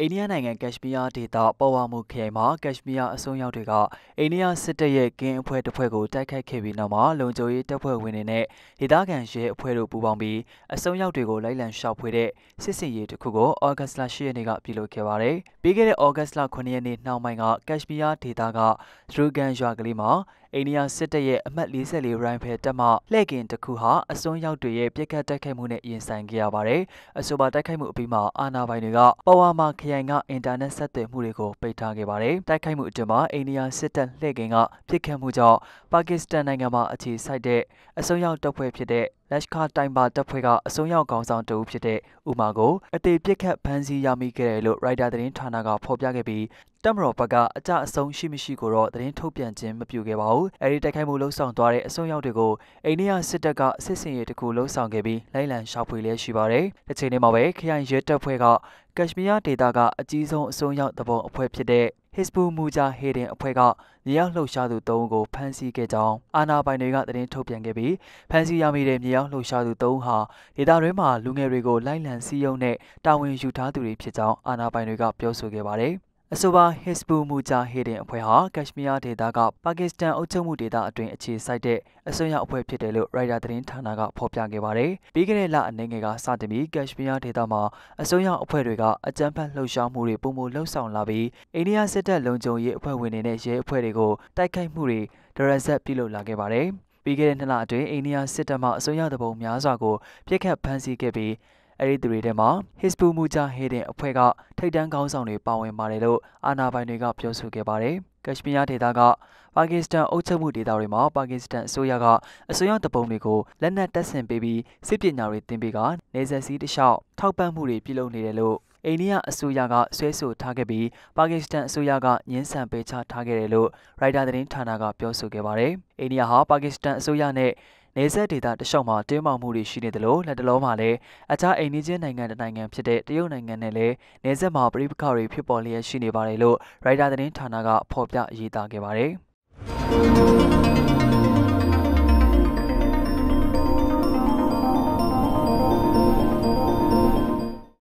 အိန္ဒိယနိုင်ငံကက်ရှမီးယားဒေသပေါ်ဝါမှုခရိုင်မှာကက်ရှမီးယားအစိုးရတွေကအိန္ဒိယစစ်တပ်ရဲ့ကင်းအဖွဲ့တစ်ဖွဲ့ကိုတိုက်ခိုက်ခဲ့ပြီးနောက်မှာလုံခြုံရေးတပ်ဖွဲ့ဝင်တွေနဲ့ဒေသခံရဲအဖွဲ့တို့ပူးပေါင်းပြီးအစိုးရတွေကိုလိုက်လံရှာဖွေတဲ့စစ်စင်ရေးတစ်ခုကိုဩဂတ်လ10ရက်နေ့ကပြုလုပ်ခဲ့ပါတယ်။ပြီးခဲ့တဲ့ဩဂတ်လ9ရက်နေ့နောက်ပိုင်းကကက်ရှမီးယားဒေသကဒရူဂန်ရွာကလေးမှာအိန္ဒိယစစ်တပ်ရဲ့အမှတ်44ရိုင်ဖယ်တပ်မှလှည့်ကင်တစ်ခုဟာအစွန်းရောက်တွေရဲ့ပြစ်ခတ်တိုက်ခိုက်မှုနဲ့ရင်ဆိုင်ခဲ့ရပါတယ်။အဆိုပါတိုက်ခိုက်မှုအပြီးမှာအာဏာပိုင်တွေကပေါ်ဝါမှာခရိုင်ကအင်တာနက်ဆက်သွယ်မှုတွေကိုပိတ်ထားခဲ့ပါတယ်။တိုက်ခိုက်မှုအတွင်းမှာအိန္ဒိယစစ်တပ်လှည့်ကင်ကပြစ်ခတ်မှုကြောင့်ပါကစ္စတန်နိုင်ငံမှာအခြေစိုက်တဲ့အစိုးရတပ်ဖွဲ့ဖြစ်တဲ့လက်ရှ်ခါတိုင်ဘာတပ်ဖွဲ့ကအစုံရောက်ခေါင်းဆောင်တဦးဖြစ်တဲ့ဥမာကိုအသေးပြစ်ခတ်ဖမ်းဆီးရမိခဲ့တယ်လို့ရိုက်တာသတင်းဌာနကဖော်ပြခဲ့ပြီးတပ်မတော်ဘက်ကအကြအဆုံးရှိမရှိကိုတော့သတင်းထုတ်ပြန်ခြင်းမပြုခဲ့ပါဘူး။အဲဒီတိုက်ခိုက်မှုလှုံ့ဆော်သွားတဲ့အစွန်ရောက်တွေကိုအိန္ဒိယစစ်တပ်ကစစ်စင်ရေးတစ်ခုလှုံ့ဆော်ခဲ့ပြီးလိုက်လံရှာဖွေလည်းရှိပါတယ်။တစ်ချိန်တည်းမှာပဲခရိုင်ရဲတပ်ဖွဲ့ကကက်ရှမီးယားဒေသကအကြီးဆုံးအစွန်ရောက်သဘုံအဖွဲ့ဖြစ်တဲ့ Hizbul Mujahideen အဖွဲ့ကမြေရောက်လှုပ်ရှားသူ၃ဦးကိုဖမ်းဆီးခဲ့ကြောင်းအာဏာပိုင်တွေကသတင်းထုတ်ပြန်ခဲ့ပြီးဖမ်းဆီးရမိတဲ့မြေရောက်လှုပ်ရှားသူ၃ဦးဟာဒေသတွင်းမှာလူငယ်တွေကိုလိုက်လံစီးရုံးနဲ့တာဝန်ယူထားသူတွေဖြစ်ကြောင်းအာဏာပိုင်တွေကပြောဆိုခဲ့ပါတယ်။အဆိုပါ Hizbul Mujahideen အဖွဲ့ဟာကက်ရှမီးယားဒေသကပါကစ္စတန်အုပ်ချုပ်မှုဒေသအတွင်းအခြေစိုက်တဲ့အစွန်းရောက်အဖွဲ့ဖြစ်တယ်လို့ရိုက်တာသတင်းဌာနကဖော်ပြခဲ့ပါတယ်။ပြီးခဲ့တဲ့လအနေငယ်ကစတင်ပြီးကက်ရှမီးယားဒေသမှာအစွန်းရောက်အဖွဲ့တွေကအကြမ်းဖက်လှုပ်ရှားမှုတွေပုံမလှုပ်ဆောင်လာပြီးအိန္ဒိယစစ်တပ်လုံခြုံရေးအဖွဲ့ဝင်တွေနဲ့ရဲအဖွဲ့တွေကိုတိုက်ခိုက်မှုတွေဒရဇက်ပြုလုပ်လာခဲ့ပါတယ်။ပြီးခဲ့တဲ့နှစ်လအတွင်းအိန္ဒိယစစ်တပ်မှအစွန်းရောက်သဘုံများစွာကိုပြစ်ခတ်ဖမ်းဆီးခဲ့ပြီးအဲဒီသူတွေထဲမှာ Hizbul Mujahideen အဖွဲ့ကထိပ်တန်းခေါင်းဆောင်တွေပါဝင်ပါတယ်လို့အာဏာပိုင်တွေကပြောဆိုခဲ့ပါတယ်။ကက်ရှ်မီးယားဒေသကပါကစ္စတန်အုပ်ချုပ်မှုဒေသတွေမှာပါကစ္စတန်အစိုးရကအစိုးရတပုံတွေကိုလက်နက်တပ်ဆင်ပေးပြီးစစ်ပညာတွေတင်ပေးကနေဆက်စည်းတလျှောက်ထောက်ပံ့မှုတွေပြုလုပ်နေတယ်လို့အိန္ဒိယအစိုးရကဆွဲဆိုထားခဲ့ပြီးပါကစ္စတန်အစိုးရကညှင်းဆန်ပေးချထားခဲ့တယ်လို့ရိုက်တာသတင်းဌာနကပြောဆိုခဲ့ပါတယ်။အိန္ဒိယဟာပါကစ္စတန်အစိုးရနဲ့နေဆက်ဒေသတလျှောက်မှာ တင်းမာမှုတွေရှိနေတယ်လို့လက်တလုံးမှာလည်းအခြားအိမ်နီးချင်းနိုင်ငံတနိုင်ငံဖြစ်တဲ့တရုတ်နိုင်ငံနဲ့လည်းနေဆက်မှာပြည်ပခါတွေဖြစ်ပေါ်လျက်ရှိနေပါတယ်လို့ရိုက်တာသတင်းဌာနကဖော်ပြရေးသားခဲ့ပါတယ်။